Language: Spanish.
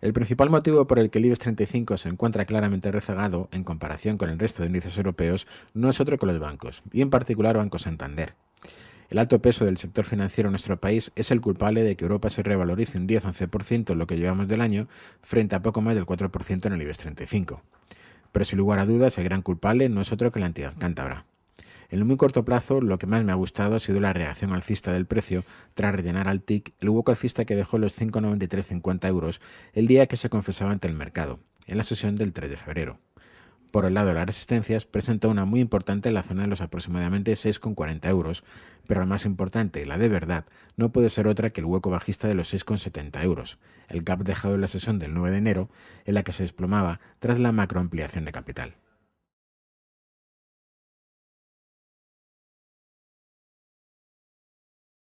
El principal motivo por el que el IBEX 35 se encuentra claramente rezagado en comparación con el resto de índices europeos no es otro que los bancos, y en particular Banco Santander. El alto peso del sector financiero en nuestro país es el culpable de que Europa se revalorice un 10-11% en lo que llevamos del año frente a poco más del 4% en el IBEX 35. Pero sin lugar a dudas, el gran culpable no es otro que la entidad cántabra. En el muy corto plazo, lo que más me ha gustado ha sido la reacción alcista del precio tras rellenar al TIC el hueco alcista que dejó los 5,9350 euros el día que se confesaba ante el mercado, en la sesión del 3 de febrero. Por el lado de las resistencias, presentó una muy importante en la zona de los aproximadamente 6,40 euros, pero la más importante, la de verdad, no puede ser otra que el hueco bajista de los 6,70 euros, el gap dejado en la sesión del 9 de enero, en la que se desplomaba tras la macroampliación de capital.